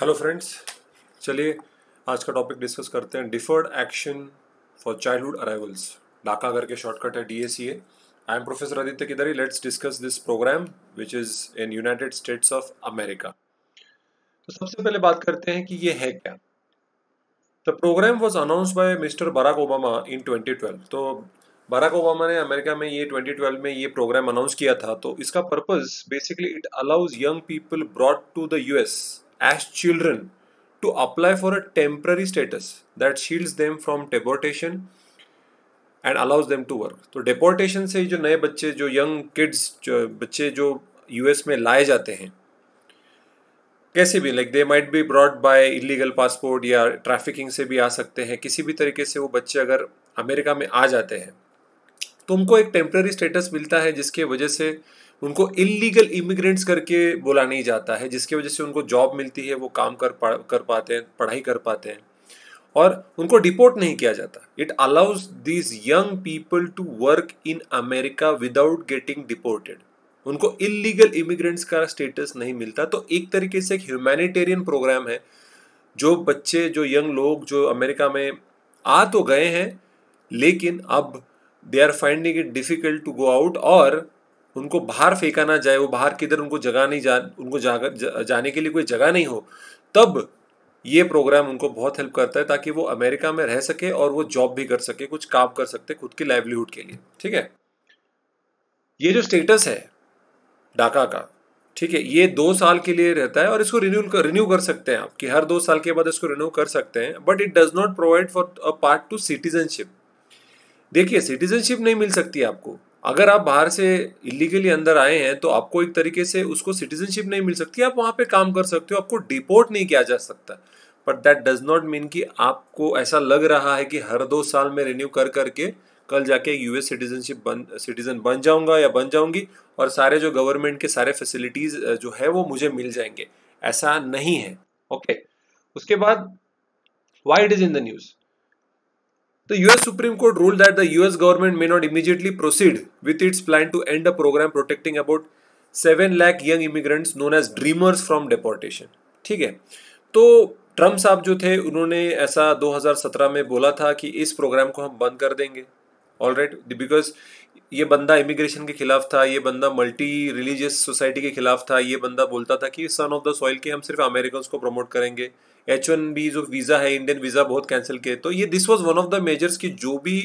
Hello friends चलिए आज का टॉपिक डिस्कस करते हैं deferred action for childhood arrivals DACA करके शॉर्टकट है D I M professor Aditya Kidari let's discuss this program which is in United States of America तो सबसे पहले बात करते हैं कि ये है क्या the program was announce by mister Barack Obama in 2012 तो बराक ओबामा ने अमेरिका में ये 2012 में ये प्रोग्राम अनाउंस किया था तो इसका purpose basically it allows young people brought to the US as children to apply for a temporary status that shields them from deportation and allows them to work तो deportation से जो नए बच्चे जो यंग किड्स जो बच्चे जो US में लाए जाते हैं कैसे भी like they might be brought by illegal passport या ट्रैफिकिंग से भी आ सकते हैं किसी भी तरीके से वो बच्चे अगर अमेरिका में आ जाते हैं तो उनको एक टेम्प्रेरी स्टेटस मिलता है जिसके वजह से उनको इलीगल इमिग्रेंट्स करके बोला नहीं जाता है जिसकी वजह से उनको जॉब मिलती है वो काम कर पा कर पाते हैं पढ़ाई कर पाते हैं और उनको डिपोर्ट नहीं किया जाता it allows these young people to work in America without getting deported उनको इलीगल इमिग्रेंट्स का स्टेटस नहीं मिलता तो एक तरीके से एक ह्यूमैनिटेरियन प्रोग्राम है जो बच्चे जो यंग लोग जो अमेरिका में आ तो गए हैं लेकिन अब they are finding it difficult to go out और उनको बाहर फेंका ना जाए वो बाहर किधर उनको जगह नहीं जा उनको जाग, जा, जाने के लिए कोई जगह नहीं हो तब ये प्रोग्राम उनको बहुत हेल्प करता है ताकि वो अमेरिका में रह सके और वो जॉब भी कर सके कुछ काम कर सकते खुद की लाइवलीहुड के लिए ठीक है ये जो स्टेटस है डाका का ठीक है ये दो साल के लिए रहता है और इसको रिन्यू कर रिन्यू कर सकते हैं आप कि हर दो साल के बाद इसको रिन्यू कर सकते हैं but it does not provide for a part to citizenship देखिए सिटीजनशिप नहीं मिल सकती आपको अगर आप बाहर से इलीगली अंदर आए हैं तो आपको एक तरीके से उसको सिटीजनशिप नहीं मिल सकती आप वहाँ पे काम कर सकते हो आपको डिपोर्ट नहीं किया जा सकता but that does not mean कि आपको ऐसा लग रहा है कि हर दो साल में रिन्यू कर करके कल जाके यूएस सिटीजनशिप बन सिटीजन बन जाऊंगा या बन जाऊंगी और सारे जो गवर्नमेंट के सारे फैसिलिटीज जो है वो मुझे मिल जाएंगे ऐसा नहीं है ओके okay. उसके बाद why it is in the news The US Supreme Court ruled that the US government may not immediately proceed with its plan to end a program protecting about 7 lakh young immigrants known as dreamers from deportation. ठीक है तो Trump साहब जो थे उन्होंने ऐसा 2017 में बोला था कि इस प्रोग्राम को हम बंद कर देंगे ऑल राइट बिकॉज ये बंदा इमिग्रेशन के खिलाफ था ये बंदा मल्टी रिलीजियस सोसाइटी के खिलाफ था ये बंदा बोलता था कि सन ऑफ द सॉइल के हम सिर्फ अमेरिकन को प्रमोट करेंगे एच वन बी जो वीज़ा है इंडियन वीज़ा बहुत कैंसिल किए तो ये this was one of the measures की जो भी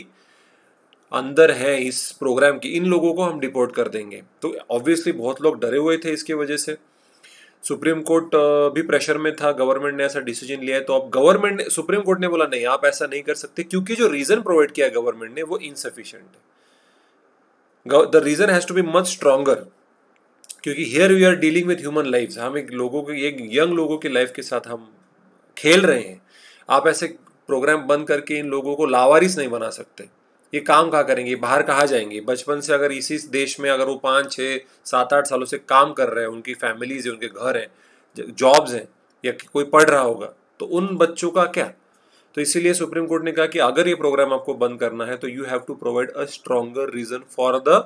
अंदर हैं इस प्रोग्राम की इन लोगों को हम डिपोर्ट कर देंगे तो ऑब्वियसली बहुत लोग डरे हुए थे इसकी वजह से सुप्रीम कोर्ट भी प्रेशर में था गवर्नमेंट ने ऐसा डिसीजन लिया है तो अब गवर्नमेंट सुप्रीम कोर्ट ने बोला नहीं आप ऐसा नहीं कर सकते क्योंकि जो रीज़न प्रोवाइड किया गवर्नमेंट ने वो इनसफिशियंट है the reason has to be much stronger क्योंकि here we are dealing with human life हम एक लोगों के एक यंग लोगों की लाइफ के साथ हम खेल रहे हैं आप ऐसे प्रोग्राम बंद करके इन लोगों को लावारिस नहीं बना सकते ये काम कहाँ करेंगे बाहर कहाँ जाएंगे बचपन से अगर इसी देश में अगर वो पाँच छः सात आठ सालों से काम कर रहे हैं उनकी फैमिलीज हैं उनके घर हैं जॉब्स हैं या कोई पढ़ रहा होगा तो उन बच्चों का क्या तो इसीलिए सुप्रीम कोर्ट ने कहा कि अगर ये प्रोग्राम आपको बंद करना है तो you have to provide a stronger reason for the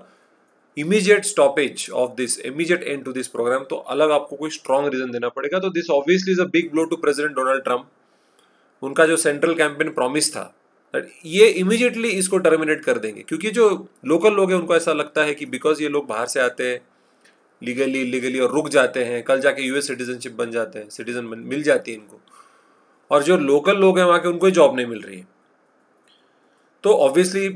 immediate stoppage of this immediate end to this program तो अलग आपको कोई स्ट्रॉन्ग रीजन देना पड़ेगा तो this obviously is a big blow to president Donald Trump उनका जो सेंट्रल कैंपेन प्रॉमिस था ये इमीजिएटली इसको टर्मिनेट कर देंगे क्योंकि जो लोकल लोग हैं उनको ऐसा लगता है कि बिकॉज ये लोग बाहर से आते हैं लीगली इलीगली और रुक जाते हैं कल जाके यूएस सिटीजनशिप बन जाते हैं सिटीजन मिल जाती है इनको और जो लोकल लोग हैं वहाँ के उनको जॉब नहीं मिल रही है तो ऑब्वियसली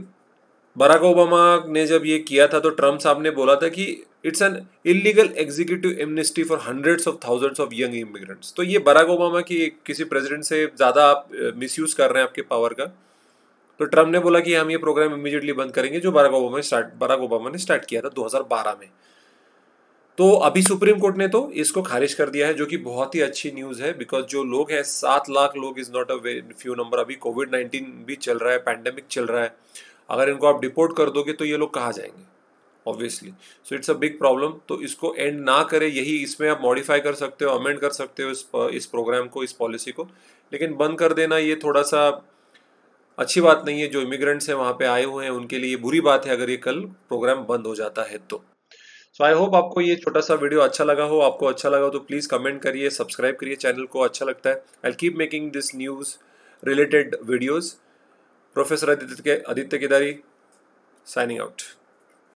बराक ओबामा ने जब ये किया था तो ट्रम्प साहब ने बोला था कि it's an illegal executive amnesty for hundreds of thousands of young immigrants तो ये बराक ओबामा की किसी प्रेसिडेंट से ज़्यादा आप मिस कर रहे हैं आपके पावर का तो ट्रम्प ने बोला कि हम ये प्रोग्राम इमीजिएटली बंद करेंगे जो बराक ओबामा ने स्टार्ट बराक ओबामा ने स्टार्ट किया था 2012 में तो अभी सुप्रीम कोर्ट ने तो इसको खारिज कर दिया है जो कि बहुत ही अच्छी न्यूज़ है बिकॉज जो लोग हैं सात लाख लोग is not a few number अभी कोविड नाइन्टीन भी चल रहा है पैंडेमिक चल रहा है अगर इनको आप डिपोर्ट कर दोगे तो ये लोग कहाँ जाएंगे obviously so it's a big problem तो इसको एंड ना करें यही इसमें आप मॉडिफाई कर सकते हो अमेंड कर सकते हो इस इस प्रोग्राम को इस पॉलिसी को लेकिन बंद कर देना ये थोड़ा सा अच्छी बात नहीं है जो इमिग्रेंट्स हैं वहाँ पे आए हुए हैं उनके लिए बुरी बात है अगर ये कल प्रोग्राम बंद हो जाता है तो सो आई होप आपको ये छोटा सा वीडियो अच्छा लगा हो आपको अच्छा लगा हो तो प्लीज़ कमेंट करिए सब्सक्राइब करिए चैनल को अच्छा लगता है I keep making this news related videos professor Aditya Aditya Kedari signing out